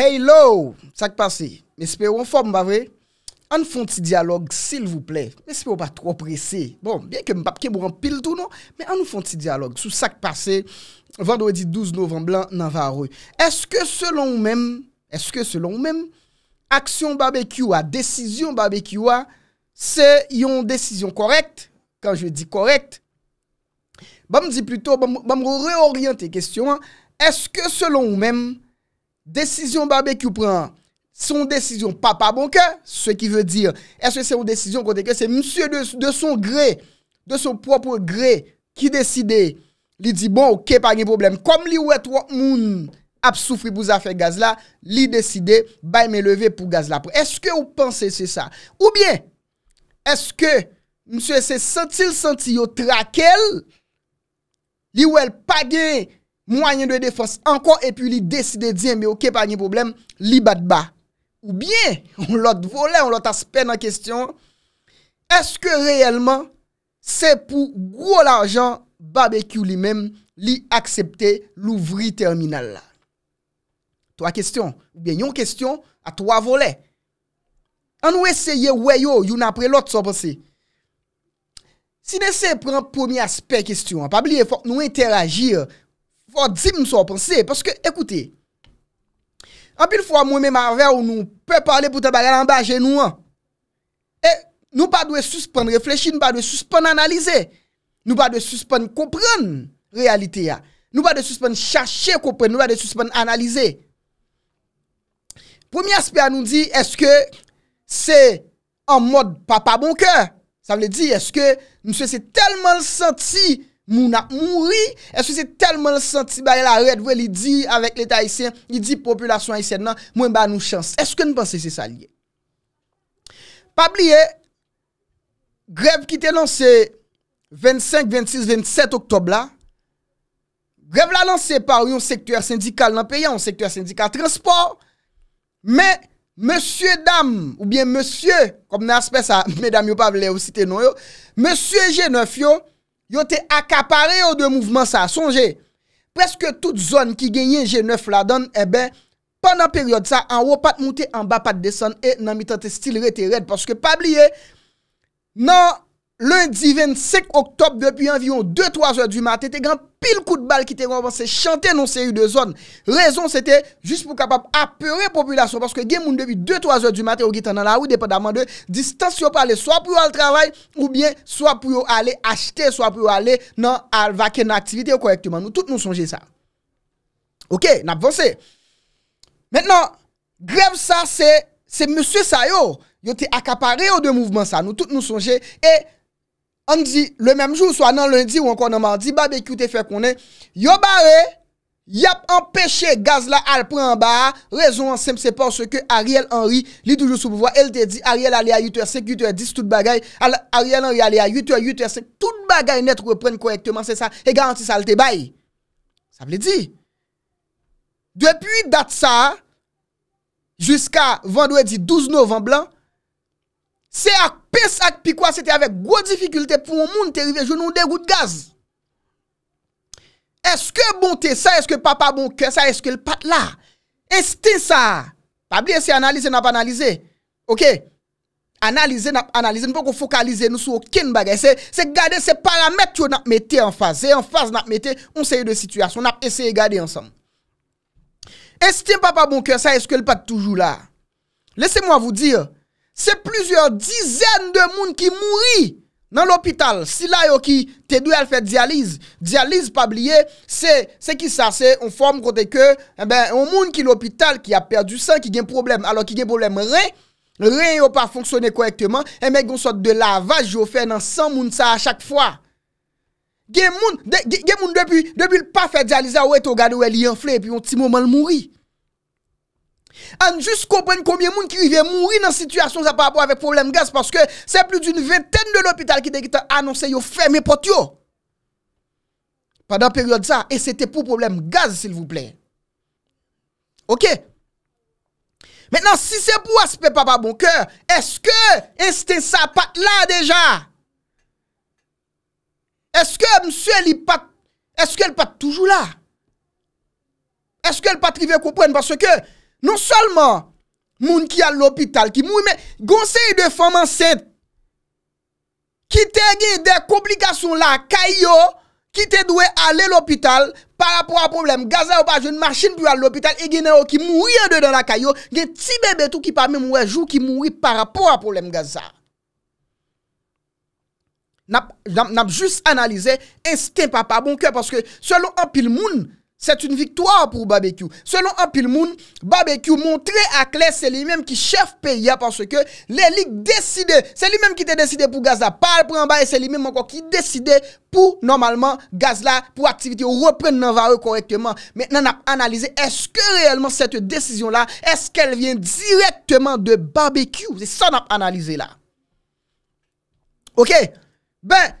Hello, sak pase, mespe ou an fon mbavre, an fon ti diyalog sil vou ple, mespe ou pa tro prese, bon, byen ke mbapke mbou an pil tou nou, men an fon ti diyalog sou sak pase, vendredi 12 novemb lan, navarou. Eske selon ou men, eske selon ou men, aksyon bbq a, desisyon bbq a, se yon desisyon korekt, kan je di korekt, bamb di pluto, bamb reoriente kestyon an, eske selon ou men, Desisyon babè ki ou pren, son desisyon pa pa bonke, se ki ve dire, eske se ou desisyon kontekre, se msye de son gre, de son propre gre, ki deside, li di bon, ke pa gen problem, kom li ou et wak moun, ap soufri pou zafè gaz la, li deside, bay me leve pou gaz la. Eske ou pense se sa? Ou bien, eske msye se sentil senti yo trakel, li ou el pagè, Mwa yon dwe defos anko, e pi li deside diyen, me oke pa yon problem, li bat ba. Ou bien, yon lot volè, yon lot aspe nan kestyon, eske reyelman, se pou gwo la jan, babekyou li men, li akseptè l'ouvri terminal la. To a kestyon. Ou bien, yon kestyon, a to a volè. An nou eseye weyo, yon apre lot sope se. Si ne se pren pomi aspe kestyon, pa bli e fok nou interagir, ou bien, Fò di msò ponsè, porske, ekoutè, anpil fò a moun mèm avè, ou nou pè pale poutè bagè lan bagè nou an, e nou pa dwe suspèn reflechi, nou pa dwe suspèn analize, nou pa dwe suspèn komprèn realite ya, nou pa dwe suspèn chache komprèn, nou pa dwe suspèn analize. Premi aspe a nou di, eske se an mod pa pa bon kè, sa vle di, eske msè se telman senti Mou na mou ri, eswe se telman senti baye la red, vwe li di avèk l'Etat isen, li di populasyon isen nan, mwen ba nou chans. Eske nou panse se sa liye? Pabliye, grev ki te lanse 25, 26, 27 oktob la, grev la lanse pa ou yon sektuer sindikal nan peyan, yon sektuer sindikal transport, men, monsye dam ou bien monsye, kom nan aspes a medam yo pabliye ou si te nou yo, monsye jenef yo, Yo te akapare yo de mouvman sa, sonje. Preske tout zon ki genye G9 la don, ebe, eh pandan peryode sa, an wopat mouti, an bapat deson, e nan mi tante stil rete red, paske pabliye, nan... Lundi 25 Oktob depi anviyon 2-3 oye du mat, te gen pil kout bal ki te gen avanse chante nou se yu de zon. Rezon se te, jist pou kapap apere populasyon, paske gen moun devy 2-3 oye du mat, ou gitan nan la ou, depa daman de distans yo pale, swa pou yo al travay, ou bien, swa pou yo ale achete, swa pou yo ale nan alvake nan aktivite yo korektiman. Nou tout nou sonje sa. Ok, napvonse. Mètenan, grev sa se, se Monsie Sayo, yo te akapare yo de mouvman sa, nou tout nou sonje, e... An di, le mèm jou, so an an lundi ou an kon an mèm an di, babè kyou te fè konè, yo barè, yap, an peche gaz la al prè an ba, rezon an se mse por se ke Ariel Henry li toujou sou pouvoi, el te di, Ariel alè a 8h5, 8h10, tout bagay, Ariel Henry alè a 8h, 8h5, tout bagay net repren kwenk teman, se sa, e garanti sa al te bay. Sa mè di. Depi dat sa, jiska vandouè di 12 novemb lan, Se ak pes ak pi kwa, se te avek go difikulte pou moun te rive, joun nou de gout gaz. Eske bon te sa, eske papa bon kwa, sa eske l pat la. Esti sa. Pabli esi analize nap analize. Ok. Analize nap analize, nou pou kon fokalize nou sou okin bagay. Se gade se paramet yo nap mette an faze, an faze nap mette on seye de situasyon, nap eseye gade ansam. Esti papa bon kwa, sa eske l pat toujou la. Lese mou avou diyo. Se plusieurs dizènes de moun ki mouri nan l'hôpital. Si la yo ki te dwe al fè dialize, dialize pa blye, se ki sa, se on form kote ke, e ben, on moun ki l'hôpital ki a perdu san, ki gen problem, alo ki gen problem re, re yo pa fonksyone korekteman, e men gonsote de lavaj yo fè nan san moun sa a chak fwa. Gen moun, gen moun debi, debi l pa fè dialize, wè ah tou gade wè li enfle, e pi yon ti moun man mouri. En juste comprendre combien de monde qui vivent mourir dans situation ça par rapport avec problème gaz parce que c'est plus d'une vingtaine de l'hôpital qui était annoncé yo fermer porte yo. Pendant période ça et c'était pour problème gaz s'il vous plaît. OK. Maintenant si c'est pour aspect papa bon cœur, est-ce que c'était ça pas là déjà Est-ce que monsieur il pas est-ce qu'elle pas toujours là Est-ce qu'elle pas arrivé comprendre parce que Non salman moun ki al l'hopital, ki moui men. Gonsei de foman sent, ki te gen de komplikasyon la kayo, ki te dwe ale l'hopital, para pou a problem. Gaza ou pa jen marchin pou al l'hopital, e genen ou ki moui an de dan la kayo, gen ti bebe tou ki pa moui moui jou, ki moui para pou a problem Gaza. Nap jus analize, enste papa bon kyo, parce que selon an pil moun, C'est une victoire pour Barbecue. Selon pile Moon, Barbecue montré à clair, c'est lui-même qui chef pays hein, parce que les ligues décident. C'est lui-même qui était décidé pour Gaza. Pas le prendre et c'est lui-même encore qui décidait pour normalement gaz là, pour activité reprendre dans valeur correctement. Maintenant, on a analysé est-ce que réellement cette décision là, est-ce qu'elle vient directement de Barbecue C'est ça qu'on a analysé là. OK Ben,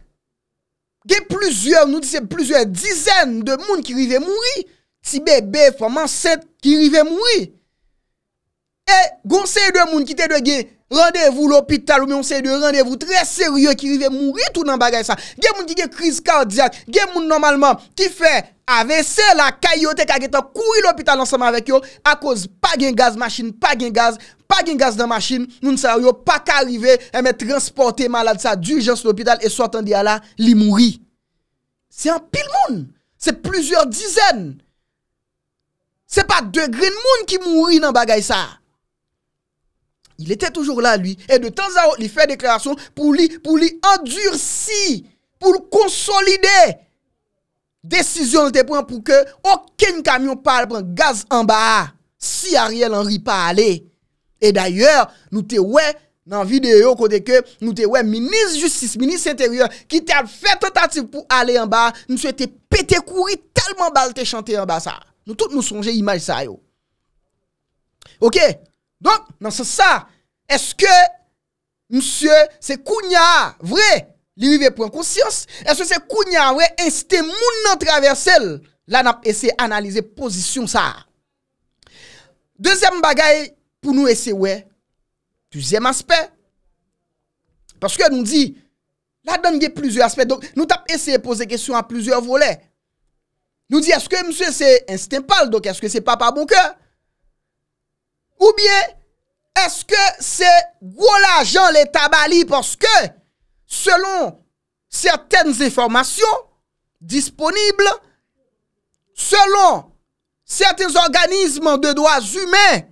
Gen plouzyon, nou di se plouzyon, dizen de moun ki rive mouri. Ti bebe foman set ki rive mouri. E gounseye de moun ki te de ge randevou l'hopital ou mounseye de randevou tre serye ki rive mouri tout nan bagay sa. Ge moun di ge kriz kardia, ge moun normalman ki fe avese la kayote kage ta koui l'hopital ansama vek yo. A koz pa gen gaz masin, pa gen gaz, pa gen gaz nan masin, nou n sa yo pa ka rive e me transporte malade sa dirijans l'hopital e sotan di ala li mouri. Se an pil moun, se plusieurs dizen. Se pa de green moun ki mouri nan bagay sa. il était toujours là, lui. Et de temps à autre, il fait déclaration pour lui, pour lui endurcir, pour consolider. Décision de prend pour que aucun camion parle prend gaz en bas si Ariel Henry pas allé. Et d'ailleurs, nous te ouais dans vidéo côté que nous te ouais ministre justice, ministre intérieur qui t'a fait tentative pour aller en bas, nous souhaitons péter courir tellement balle te chanter en bas ça. Nous tous nous songer image ça yo. OK, Donk nan se sa, eske msye se kounya vre li vive pou an konsyans? Eske se kounya vre este moun nan traversel la nap ese analize pozisyon sa? Dezem bagay pou nou ese wè, tuzem aspe. Paske nou di, la donge plizye aspe. Donk nou tap ese pose kesyon an plizye volè. Nou di eske msye se enste pal, donk eske se pa pa bonkeur? Ou bien, eske se gwo la jan l'Etat Bali? Parce que, selon certaines informations disponibles, selon certains organismes de droits humains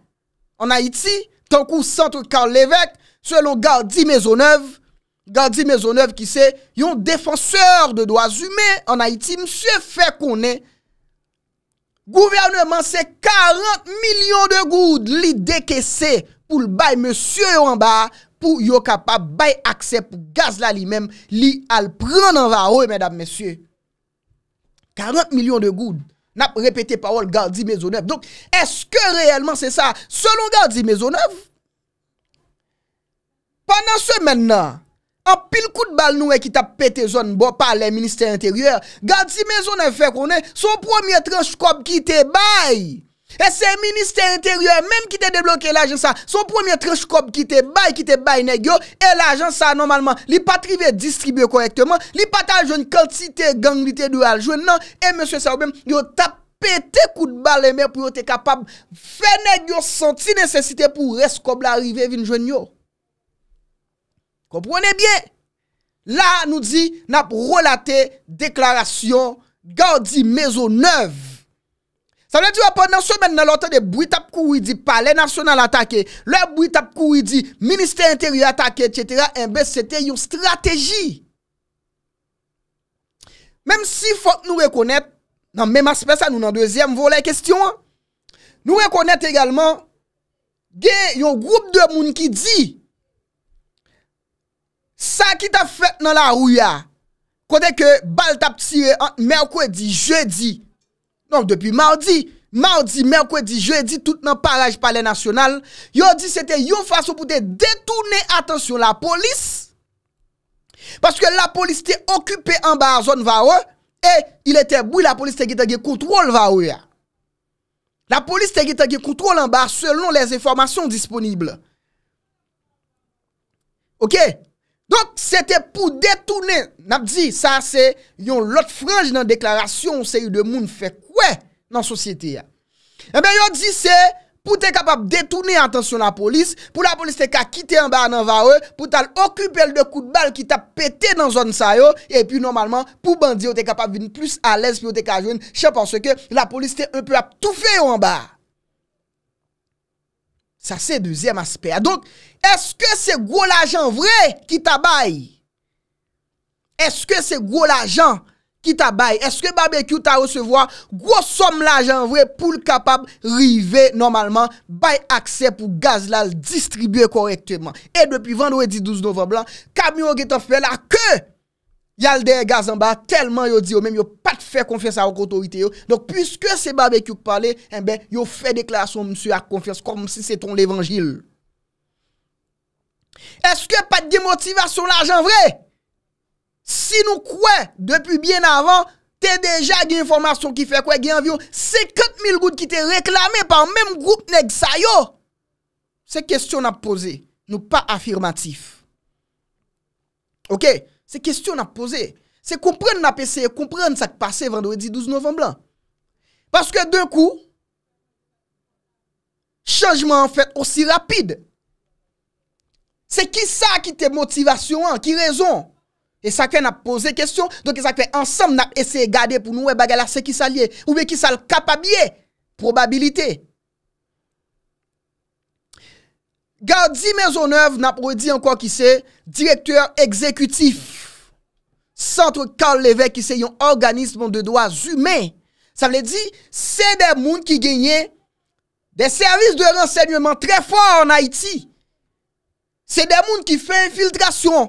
en Haïti, tankou centre Karl Lévesque, selon Gaudi Maisonneuve, Gaudi Maisonneuve ki se yon défenseur de droits humains en Haïti, mse fè konè. Gouvernement se 40 milyon de goud li deke se pou l baye monsye yo anba pou yo kapap baye akse pou gaz la li menm li al pren nan vahoy mèdame monsye 40 milyon de goud nap repete pawol gadi mezo 9 Donk eske reyelman se sa selon gadi mezo 9 Panan se mennan An pil kout bal nou e ki ta pete zon, bo pa le Ministèr Intèryèr, gade si me zon e fe konè, son pwomye tranj kòp ki te bay. E se Ministèr Intèryèr, mèm ki te deblokè l'ajènsa, son pwomye tranj kòp ki te bay, ki te bay negyo, e l'ajènsa normalman li patrive distribye korektèman, li patage yon kòl ti te ganglite dwe aljwen nan, e mèsyè sè ou mèm yo ta pete kout bal lè e mè pou yo te kapab fè negyo santi nèsesite pou res kòp la rive vin jwen yo. Oprone bie, la nou di nap rolate deklarasyon gaudi mezo 9. Sa mwen di wapon nan sou men nan lote de bruit ap kou widi pale nasyonal atake, le bruit ap kou widi minister interi atake, etc. Enbe, sete yon eh strategi. Mem si fote nou rekonet, nan menm aspe sa nou nan deuxième volet kestyon, nou rekonet egalman gen yon groub de moun ki di Sa ki ta fèt nan la rou ya, kode ke bal tap tire an Merkwedi, Jeudi, non, depi Mardi, Mardi, Merkwedi, Jeudi, tout nan Paraj Palenasyonal, yo di se te yon fasyon pou te detounen atensyon la polis, paske la polis te okupè an bar zon vare, e, il ete bou la polis te gita ge kontrol vare ya. La polis te gita ge kontrol an bar selon les informasyon disponible. Ok? Donk, se te pou detounen, nap di, sa se yon lot franj nan deklarasyon ou se yon demoun fè kwe nan sosyete ya. Ebe eh yon di se, pou te kapap detounen, atensyon la polis, pou la polis te ka kite yon bar nan vare, pou tal okupel de kout bal ki ta pete nan zon sa yo, epi normalman pou bandi yo te kapap vin plus alèz pi yo te ka joun, chè panse ke la polis te unpe ap toufe yon bar. Sa se dezem aspe. A ah, donk, eske se gwo l'ajan vre ki ta bay? Eske se gwo l'ajan ki ta bay? Eske barbecue ta recevoa gwo som l'ajan vre pou l'kapab rive normalman bay aksè pou gaz lal distribye korektèman? E depi vandou e di 12 novemb lan, kamyon ge tofpe la ke? Yalde gazan ba, telman yo di yo, men yo pat fè konfiyans a wakotorite yo, donk pwiske se babè kyouk pale, en eh ben, yo fè dekla son msè a konfiyans, konm si se ton levangil. Eske pat dek motivasyon la jan vre? Si nou kwen, depi bien avan, te deja gen informasyon ki fè kwen gen avyo, se ket mil gout ki te reklamè pan men mou gout neg sa yo? Se kestyon ap pose, nou pa afirmatif. Ok? Se kestyon ap pose, se kompren na pese, kompren sa k pase vendredi 12 novemblan. Paske dekou, chanjman an fèt osi rapide. Se ki sa ki te motivasyon an, ki rezon? E sakren ap pose kestyon, donk e sakren ansam nap ese gade pou nou e bagala se ki sa liye, ou e ki sa l kapabye. Probabilite. Gade di mezo nev, nap re di an kwa ki se, direktor ekzekutif. Santre Carl Levesque ki se yon organismon de doaz humen. Sa vle di, se de moun ki genye de servis de rensegnouman tre fwa an Haiti. Se de moun ki fe infiltrasyon.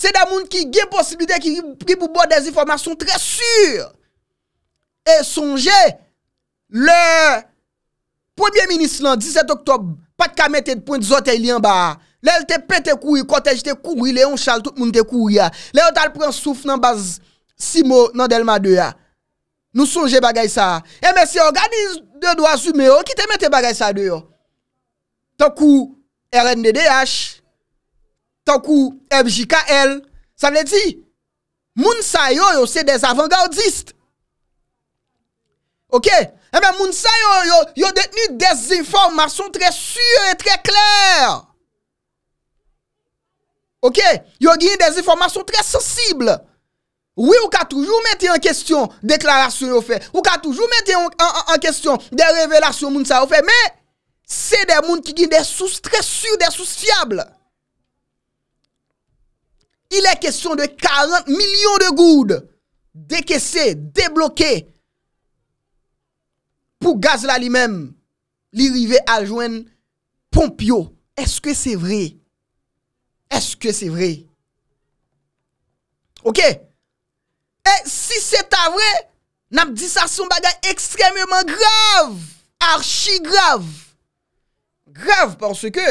Se de moun ki genye posibilite ki pri pou bote de ziformasyon tre sur. E sonje, le premier ministre lan 17 oktob, pa kame te point zote li an ba a. Lè l te pè te koui, kotej te koui, lè yon chal tout moun te koui ya. Lè yon tal pren souf nan baz simo nan delma de ya. Nou sonje bagay sa a. Eh, Eme se organize de do a zume yo, ki te mette bagay sa de yo? Tonkou RNDDH, tonkou FJKL, sa vle di? Moun sa yo yo se dezavantga odzist. Eme eh, moun sa yo yo detenu dezinformasyon tre suyo e tre kler. Yo gine des informasyon tre sensible. Ou ka toujou mette en kestyon deklarasyon ou fe. Ou ka toujou mette en kestyon de revelasyon moun sa ou fe. Men, se de moun ki gine de souz tre sur, de souz fiable. Il e kestyon de 40 milyon de goud. Deke se debloké pou gaz la li men. Li rive aljwen pompio. Eske se vre? Eske se vre? Ok? E si se ta vre, nam disa son bagay ekstremement grav, archi grav. Grav porske,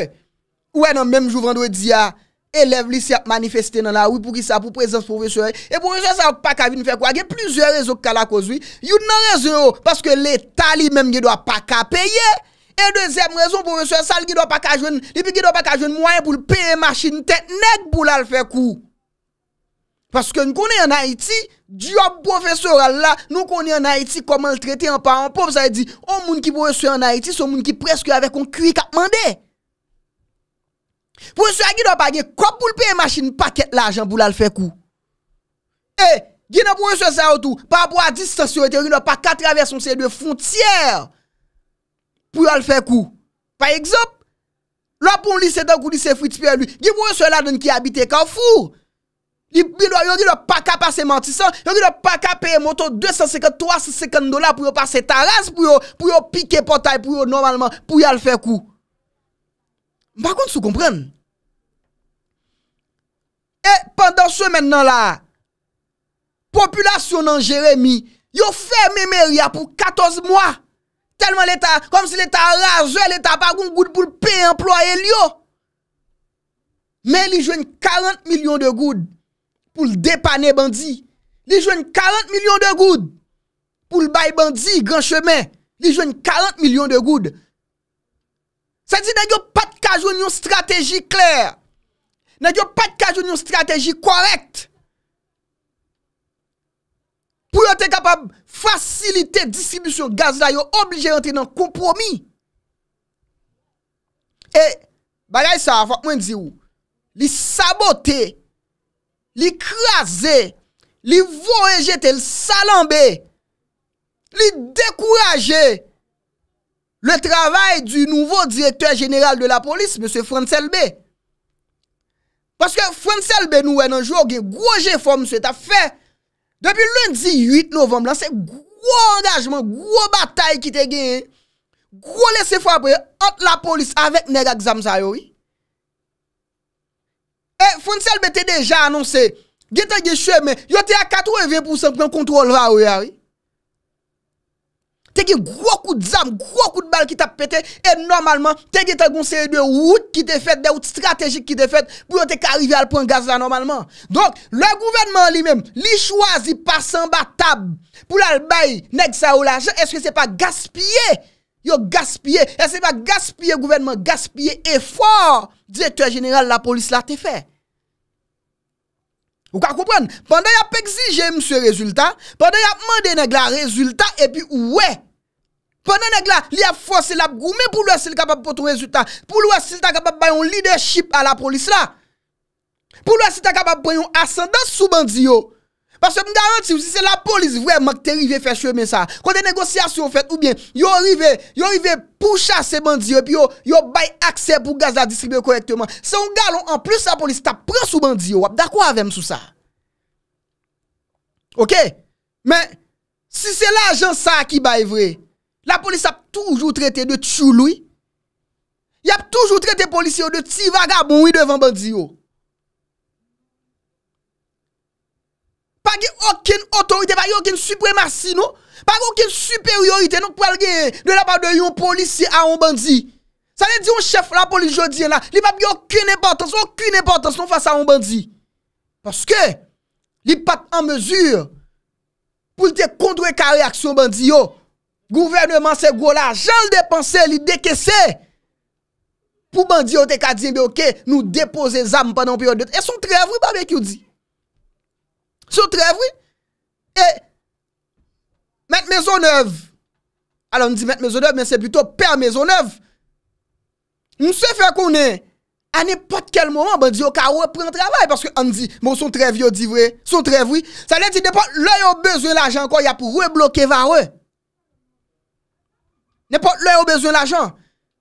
wè e nan mèm jouvran doye diya, elev li se ap manifeste nan la wè pou ki sa pou prezons professore, e pou prezons sa ap pa ka vin fè kwa ge, plizè rezo kala kozwi, yon nan rezo, porske le tali mèm ye do ap pa ka peye, E dezem rezon pou reswe sal gwi do pa kajwen mwanyan pou l'peye machin tetnek bou lal fekou. Paske nou konen en Haiti, diyo profesor al la, nou konen en Haiti koman l'trete en pa anpom, sa yi di, an moun ki bou reswe en Haiti, son moun ki preske avek an kri katmande. Pou reswe a gwi do pa gen, kop pou l'peye machin, paket la ajan bou lal fekou. E, gen an pou reswe sa ou tou, pa bo a distansiyote, gwi do pa katraveson se dwe fontiyer. pou yo al fè kou. Fè ekzop, lò pou yon lise dò kou lise frit pè lù, gè pou yon sò la don ki abite kan fù. Yon di lò pa ka pase mantisan, yon di lò pa ka pè moto 253 sekand dola pou yo pase taras, pou yo pike potay, pou yo normalman, pou yo al fè kou. Mpa kont sou kompren? E, pandan sou men nan la, populasyon nan jeremi, yo fè mè mè ria pou 14 mwa. Telman l'Etat, kom si l'Etat raje, l'Etat pa goun goud pou l'pey employe li yo. Men li jwen 40 milyon de goud pou l'depane bandi. Li jwen 40 milyon de goud pou l'bay bandi, gran chemen. Li jwen 40 milyon de goud. Sa di nan yo pat ka jwen yon strategi kler. Nan yo pat ka jwen yon strategi korekt. pou yo te kapab facilite distribusyon gaz la, yo oblige rentre nan kompromi. E bagay sa, fok mwen di ou, li sabote, li kreaze, li vorejete, li salambe, li dekouraje, le travay du nouvo direktor general de la polis, Monsie Franselbe. Paske Franselbe nou wè nan jò, ge groje fò Monsie ta fè, Depi lundi 8 novem, lan se gwo angajman, gwo batay ki te genye, gwo lese fwa pre, ant la polis avèk nega gzam zayoi. E, fonsel be te deja anonsè, gen te genye chwe men, yo te a 80% nan kontrol rawi yari. T'es gros coup de zam, gros coup de balle qui t'a pété et normalement t'es gen ta série de route qui te fait, des routes stratégiques qui te fait pour te arriver à le point gaz là normalement. Donc le gouvernement lui-même, lui choisit pas en pour l'albaye, est-ce que c'est pas gaspillé? Yo gaspillé. est-ce que c'est pas gaspillé? gouvernement, gaspillé effort directeur général la police l'a t'es fait. Vous comprenez Pendant y a exigé monsieur résultat, pendant y a demandé nèg la résultat et puis ouais Pwè nanèk la, li a fòsè la pou mè pou louè se li kapab pou ton rezultat. Pwè louè se li takabab bayon leadership a la polis la. Pwè louè se li takabab bayon ascendans sou bandi yo. Pwè se m garanti, si se la polis vwè mank te rive fè chwè mè sa. Kon te negosyasyon fèt ou mè, yo rive, yo rive pou chase bandi yo. Pwè yo, yo bay akse pou gaz la diskribe korrektèman. Se yon galon, an plus la polis ta pre sou bandi yo, wap da kwa avèm sou sa? Ok? Mè, si se la jan sa ki bay vwè. la polis ap toujou trete de tchou louy, yap toujou trete polis yo de ti vagabou yi devan bandi yo. Oh. Pagye oken otorite, pagye oken supremasi nou, pagye oken superiorite, nou pwalge de la bab de yon polis yi a yon bandi. Sa le di yon chef la polis jodi yon la, li bab yi oken epotans, oken epotans nou fasa yon bandi. Paske, li pat an mezur, pou lite kondre ka reaksyon bandi yo, Gouvernement se gwo la, jan l depanse li deke se. Pou bandi yo te ka diye, nou depose zam panon periodet. E son trevwi, baben ki yo di. Son trevwi. E, met mezon nev. Alon di met mezon nev, men se plutôt per mezon nev. Nou se fe konen, anepot kel moman bandi yo ka wè pran travay. Paske an di, bon son trevwi yo di wè, son trevwi. Sa lè di depo, lè yo bezwen la janko ya pou wè bloke van wè. Nèpote lè ou bezyon l'ajan.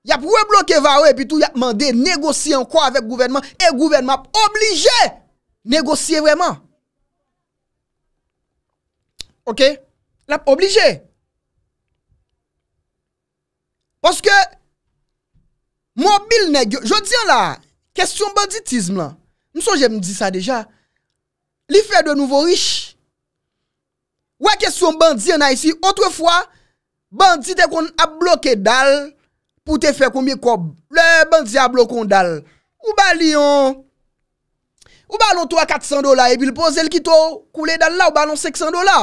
Y ap wè bloke vare pi tout. Y ap mande negosye an kwa avèk gouvenman. E gouvenman ap oblije. Negosye vreman. Ok. Lè ap oblije. Poske. Mwabil negyo. Je diyan la. Kestyon banditisme la. Mso jèm di sa deja. Li fè de nouvo riche. Wè kestyon bandi an a yisi. Otrefwa. Bandi te kon a bloke dal pou te fe kon mi kob. Le, bandi a bloke dal. Ou ba liyon, ou ba lon 300-400 dola e bil pose l kito koule dal la ou ba lon 600 dola.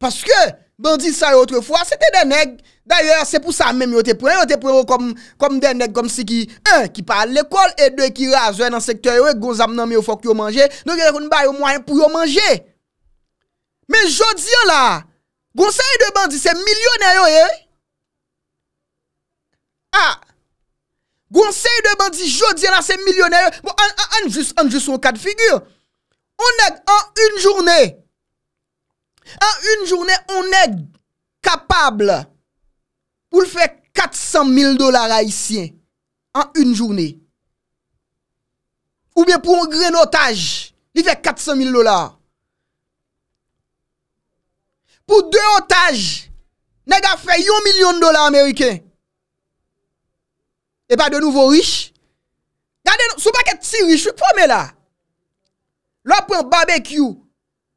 Paske, bandi sa yotre fwa, se te deneg. Darye, se pou sa mèm yote pre, yote pre yon kom deneg kom se ki, un, ki pa l ekol, e de ki razwen an sektoryon, e gonzam nan mi ou fok yon manje, nou kere kon bay yon mwanyan pou yon manje. Me jodi yon la, Gon se yi demandi se milyonaryon, ye? Eh? Ha! Gon se yi demandi jodi la se milyonaryon, an jis son kat figure. On neg an un jounè. An un jounè, on neg kapable pou l fè 400.000 dolar ha isyen. An un jounè. Ou bien pou un grenotaj, li fè 400.000 dolar. pou 2 otaj, nega fwe yon milyon dola Ameriken, e pa de nouvo rich, gade sou pa ket ti rich, fwe pou me la, lò pren barbekyou,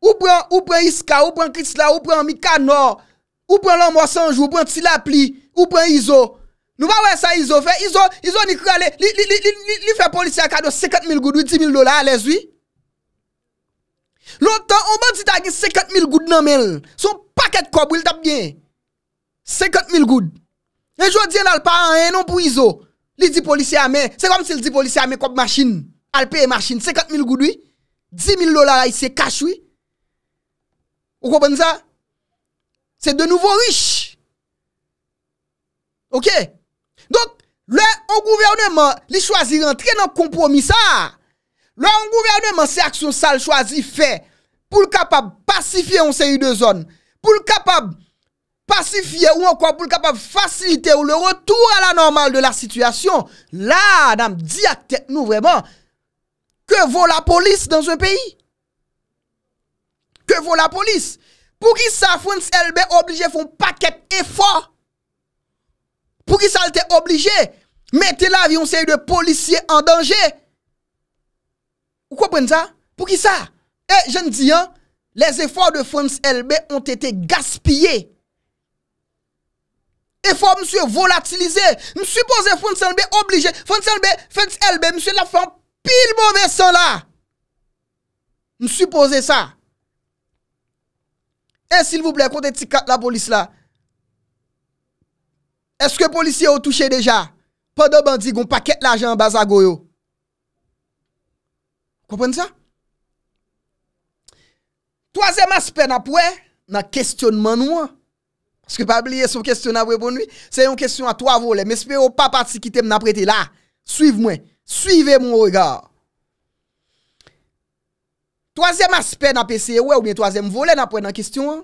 ou pren iska, ou pren krisla, ou pren mika nor, ou pren lò mwosanj, ou pren tsi la pli, ou pren izo, nou pa wè sa izo, li fwe polisya kado 50 mil goudou, 10 mil dola alè zwi, Loutan, on ban ti tagi sekat mil goud nan men. Son paket kob, wil tap gen. Sekat mil goud. E jwa diyan al pa an, e non pou izo. Li di polisi ame, se kom se li di polisi ame kob masin. Al pey masin, sekat mil goud, wii. Dzi mil lola, wii se kach, wii. Ou kopan sa? Se de nouvo rich. Ok? Donk, le, an gouvernement, li chwazi rentre nan kompromisa. Le, an gouvernement, se aksyon sal chwazi fey. pou l'kapab pasifye ou se yu de zon, pou l'kapab pasifye ou an kwa, pou l'kapab fasilite ou le retou a la normal de la sitwasyon, la, dam, di a tek nou vreman, ke vou la polis dans un peyi? Ke vou la polis? Pou ki sa foun selbe oblije foun paket e fwa? Pou ki sa lte oblije? Mete la vi ou se yu de polisye an dange? Ou kwa pren sa? Pou ki sa? Eh, jen di an, les efforts de France LB ont ete gaspillé. Efforts mswe volatilize, mswe pose France LB oblige, France LB, France LB, mswe la fwant pil mwove san la. Mswe pose sa. Eh, sil vouple, kont eti kat la polis la. Eske polisye ou touche deja? Pa do bandi goun paket la jan baza goyo. Komponne sa? Toazèm aspe na pouè, na kestyonman nou, se yon kestyon a 3 volè, mè spè ou pa pati ki tem nan prete, la, suive mwen, suive mwen o regard. Toazèm aspe na PCO, ou mè toazèm volè, nan pouè nan kestyon,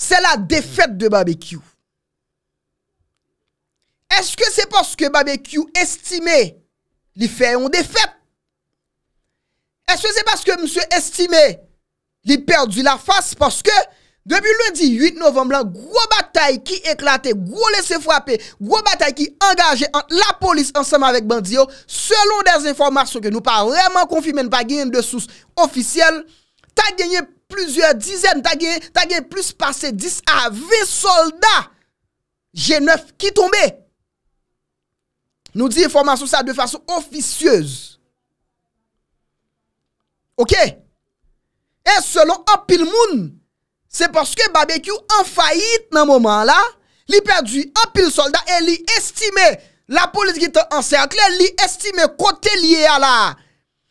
se la defèt de BBQ. Eske se paske BBQ estime li fè yon defèt? Eske se paske msè estime li fè yon defèt? Li perdu la face Paske Depi lundi 8 novemblan Gwo batay ki eklate Gwo lese fwape Gwo batay ki engaje La polis ansama vek bandio Selon des informasyon Ke nou pa reyman konfimen Pa genyen de souz ofisyel Ta genyen plizye dizen Ta genyen plus pase 10 A 20 soldat J9 ki tombe Nou di informasyon sa de fasyon ofisyouz Ok Ok e selon apil moun, se porske babek yo an fayit nan moman la, li perdu apil soldat, e li estime la polis ki te anserkle, li estime kote liye a la,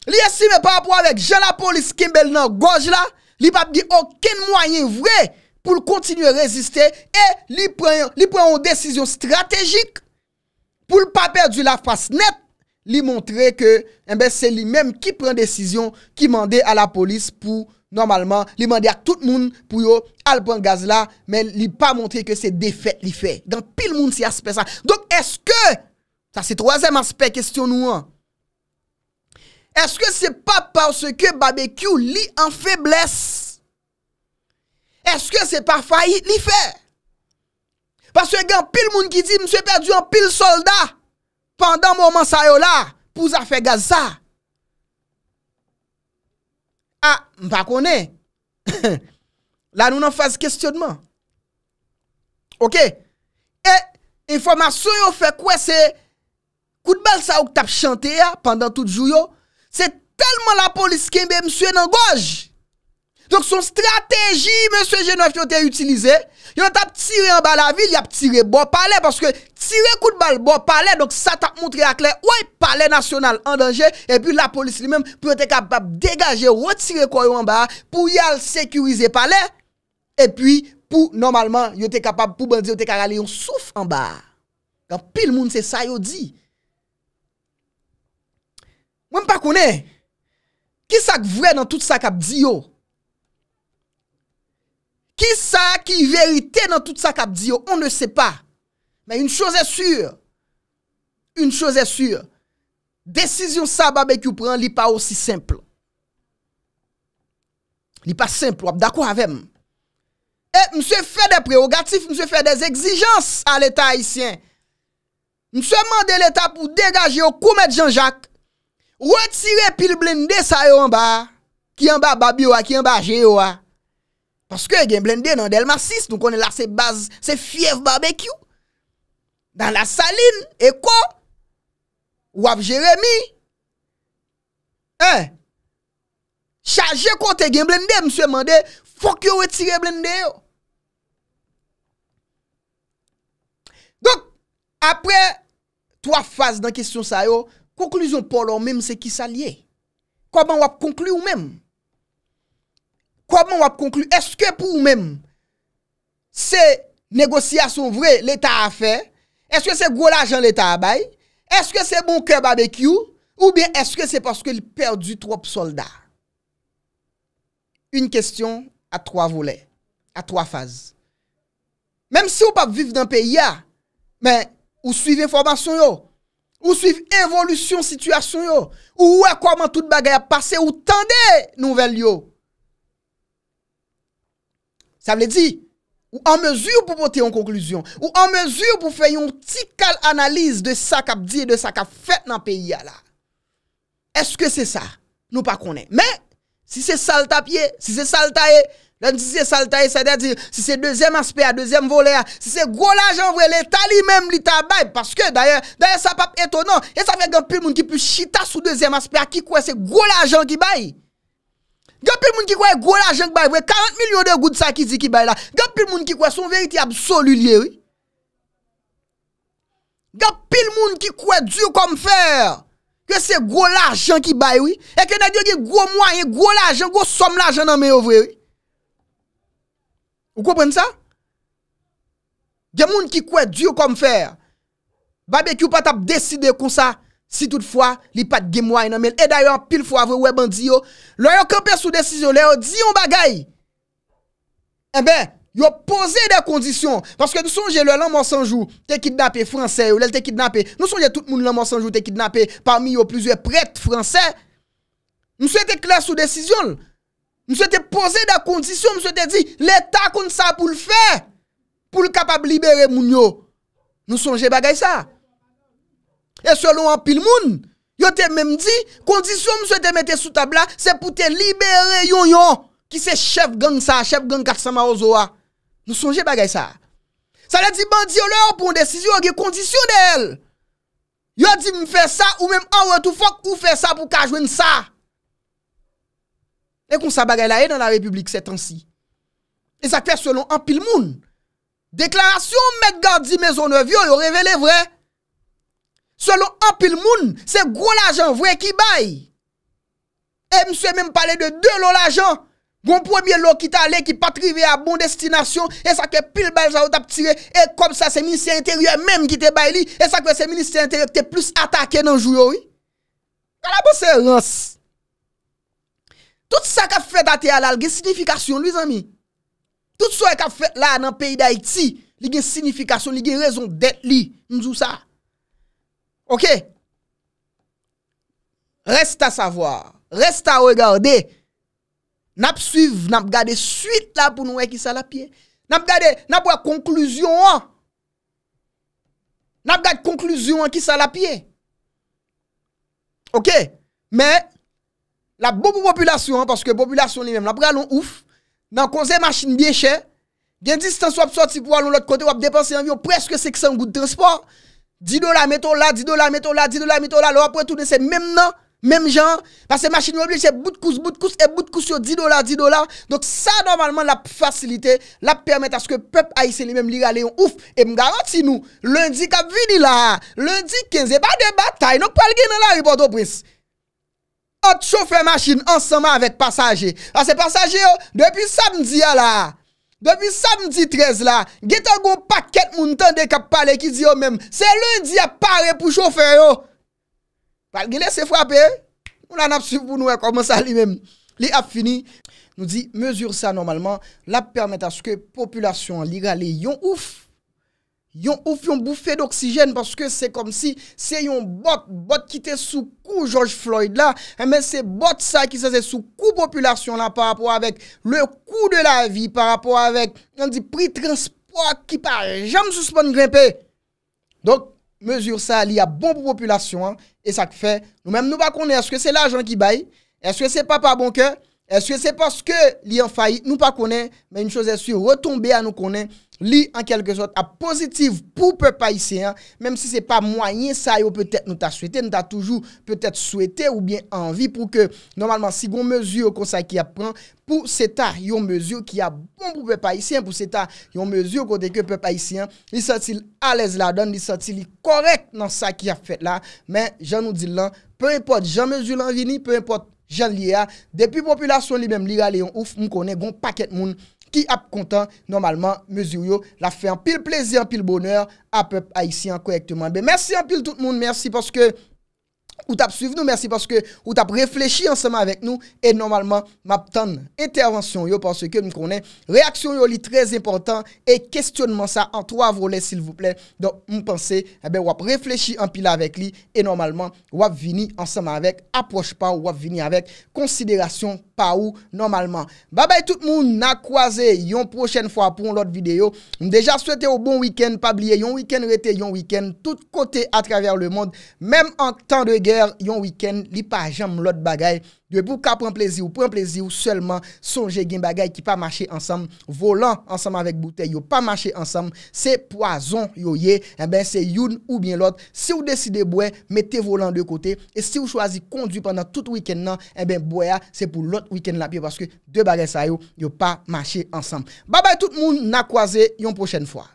li estime pa apou avek jen la polis Kimbel nan goj la, li babek yo ken mwanyen vwe, pou l kontinu reziste, e li pren yon desisyon strategik, pou l pa perdu la fase net, li montre ke, e bè se li mèm ki pren desisyon, ki mande a la polis pou fayit, Normalman li mandi a tout moun pou yo alpon gaz la Men li pa montre ke se defet li fe Dan pil moun si aspe sa Donk eske, sa se troazem aspe kestyon nou an Eske se pa parce ke babekyou li an feblesse Eske se pa fayit li fe Parce gen pil moun ki di mse perdi an pil solda Pendan mouman sa yo la pou za fe gaz sa A, ah, mpa konen, la nou nan faze kestyonman. Ok, e, informasyon yo fe kwe se, koutbel sa ouk tap chante ya, pandan tout jou yo, se telman la polis kenbe mswe nan gojj. Donk son strategi, Monse G9 yo te utilize, yon tap tire an ba la vil, yon ap tire bon pale, parce que tire kout bal bon pale, donk sa tap moutre akle, woy pale nasyonal an denje, epi la polisi li menm, pou yo te kapab degaje, wotire koyon an ba, pou yal sekurize pale, epi pou normalman, yo te kapab pou bandi, yo te karale, yon souf an ba. Kan pil moun se sa yo di. Wem pa kone, ki sak vwe nan tout sa kap di yo, Ki sa ki verite nan tout sa kap diyo? On ne se pa. Men, yon chose sur. Yon chose sur. Desisyon sa babè ki ou pran li pa osi simple. Li pa simple, wap da kou avèm. E, mse fè de preogatif, mse fè de exijans a l'Etat Haitien. Mse mande l'Etat pou degaje yo koumèd Jean-Jacques. Wètsire pil blen de sa yo anba. Ki anba babi yo a, ki anba je yo a. Paske gen blende nan Delma 6, nou konen la se base, se fiev barbekyou. Dan la saline, e kwa? Wap Jeremie? Eh! Chaje kont e gen blende, mswe mande, fok yo wetire blende yo. Donk, apre, 3 faz dan kestyon sa yo, konkluyon pou lò mèm se ki salye. Koman wap konkluyo mèm? koman wap konklu, eske pou ou men, se negosya sou vre, l'Etat a fe, eske se gwo la jan l'Etat a bay, eske se bon ke barbecue, ou bien eske se paske l'perdu trop soldat. Une kestyon a 3 volet, a 3 faz. Menm se ou pap viv nan peyi ya, men, ou suivi informasyon yo, ou suivi evolusyon situasyon yo, ou wè koman tout bagay a pase, ou tende nouvel yo. Kam le di, ou an mezur pou pote yon konkluzyon, ou an mezur pou fe yon tikal analiz de sa kap diye, de sa kap fet nan peyi ya la. Eske se sa, nou pa konen. Men, si se sal tapye, si se sal tae, dan si se sal tae sa dea di, si se dezem aspe a, dezem vole a, si se gwo la jan vwele, tali mem li ta bay, paske daye sa pap etonan, e sa vegan pil moun ki pu chita sou dezem aspe a, ki kwe se gwo la jan ki bay. Gè pil moun ki kwe, gwo la jen ki bay wè, 40 milyon de gout sa ki zi ki bay la. Gè pil moun ki kwe, son veriti absolulye wè. Gè pil moun ki kwe, djou kom fèr, kwen se gwo la jen ki bay wè. E kwenè diyo gwe gwo mwen, gwo la jen, gwo som la jen nan mè yo vwè wè. Ou kwenè sa? Gè moun ki kwe, djou kom fèr, babè ki ou pat ap deside kon sa... Si toutfwa, li pat gemway nan men. E dayor, pil fwa vwe web an di yo, lor yo kepe sou desisyon, lor yo di yon bagay. Ebe, eh yo pose de kondisyon. Paske nou sonje lor lan monsanjou te kidnapè fransè, ou lel te kidnapè. Nou sonje tout moun lan monsanjou te kidnapè parmi yo plizwe pret fransè. Mou se te kle sou desisyon. Mou se te pose de kondisyon. Mou se te di, l'Etat kon sa pou l'fè. Pou l'kapab libere moun yo. Nou sonje bagay sa. E selon an pil moun, yo te mèm di, kondisyon mse te mette sou tabla, se pou te libere yon yon, ki se chef gang sa, chef gang katsama ozo a. Nou sonje bagay sa. Sa la di bandiolor pou an desisyon ge kondisyon el. Yo di m fè sa ou mèm an wè tou fok ou fè sa pou kajwen sa. E kon sa bagay la e nan la republik se tan si. E sa fè selon an pil moun. Deklarasyon mèk gadi mè zo nev yo, yo revele vre. Se lò an pil moun, se gwo l'ajan vwe ki bay. E mswe mèm pale de dè lò l'ajan. Gon pwemye lò ki ta lè ki patrive a bon destinasyon. E sa ke pil bay lò tap tire. E kom sa se minister intèryè mèm ki te bay li. E sa ke se minister intèryè te plus atake nan jou yoy. Kalabo se rans. Tout sa ka fèt a te alal gen signifikasyon lwiz an mi. Tout sa ka fèt la nan peyi da iti. Li gen signifikasyon, li gen rezon det li. Mzou sa. Ok, reste a savoar, reste a regarde, nap suive, nap gade suite la pou nou e ki sa la pie, nap gade, nap wap konkluzyon an, nap gade konkluzyon an ki sa la pie. Ok, men, la bobo populasyon an, paske populasyon li men, nap gade loun ouf, nan konze machine biye chen, gen distanse wap soti pou aloun lout kote wap depanse yon vyo preske 600 gout de transports. 10 dollars, mettons là, 10 dollars, mettons là, 10 dollars, mettons là. Là, après tout, c'est même non, même genre. Parce que machine oblige, c'est bout de cous bout de cous et bout de cous sur 10 dollars, 10 dollars. Donc, ça, normalement, la facilité, la permet à ce que le peuple haïtien lui-même lui aller ouf. Et me garantis nous, lundi, qu'a vini là, lundi 15, et pas de bataille, nous pas le dans la rue, au prince Autre chauffeur machine ensemble avec passager. Parce que passager, depuis samedi là, Depi samdi trez la, getan goun paket moun tende kap pale ki di yo menm, se lundi ap pare pou choufer yo. Fal gile se fwapen, moun an ap suboun wè e koman sa li menm. Li ap fini, nou di, mesure sa normalman, lap permet aske populasyon li gale yon ouf. Yon ouf yon boufe d'oksijen Paske se kom si se yon bot Bot ki te soukou George Floyd la Men se bot sa ki se se soukou Populasyon la par rapport avek Le kou de la vi par rapport avek Yon di pri transpo Ki pa jam souspon grimpe Donk, mezur sa li a bon Populasyon, e sa ke fe Nou menm nou pa kone, eske se la ajan ki bay Eske se pa pa bonke Eske se paske li an fayi, nou pa kone Men yon chose se retombe a nou kone li an kelke sot a pozitiv pou pe paisyen, menm si se pa mwanyen sa yo, petèk nou ta souwete, nou ta toujou, petèk souwete ou bien anvi pou ke, normalman, si gon mezyo kon sa ki a pran, pou se ta yon mezyo ki a bon pou pe paisyen, pou se ta yon mezyo kon deke pe paisyen, li soti alèz la don, li soti li korek nan sa ki a fèt la, men, jan nou di lan, pe import jan mezyo lan vini, pe import jan li a, depi populasyon li menm li gale yon ouf, m konen gon paket moun, Ki ap kontan, normalman, mezi ou yo la fe anpil plezi, anpil boner, ap aisyen kwek te manbe. Mersi anpil tout moun, mersi porske... ou t'as suivi nous, merci parce que ou t'as réfléchi ensemble avec nous et normalement m'attend intervention yo parce que nous connaît réaction yo li très important et questionnement ça en trois volets s'il vous plaît. Donc nous pensez eh ben ou réfléchi en pile avec lui et normalement ou vini ensemble avec approche pas ou vini avec considération pas ou normalement. Bye bye tout le monde, n'a croisé yon prochaine fois pour l'autre vidéo. Déjà souhaité au bon week-end, pas oublier yon week-end rete yon week-end tout côté à travers le monde même en temps de guerre Yon week-end, li pa jam lot bagay. Dwe pou ka pren plezi ou pren plezi ou seulement sonje gen bagay ki pa mache ansam. Volan ansam avèk boute. Yo pa mache ansam. Se poazon yo ye, e ben se youn ou bien lot. Se ou deside bouè, mette volan de kote. E se ou choazi kondiou penan tout week-end nan, e ben bouè se pou lot week-end la piye. Paske de bagay sa yo, yo pa mache ansam. Babay tout moun na kwaze yon pochen fwa.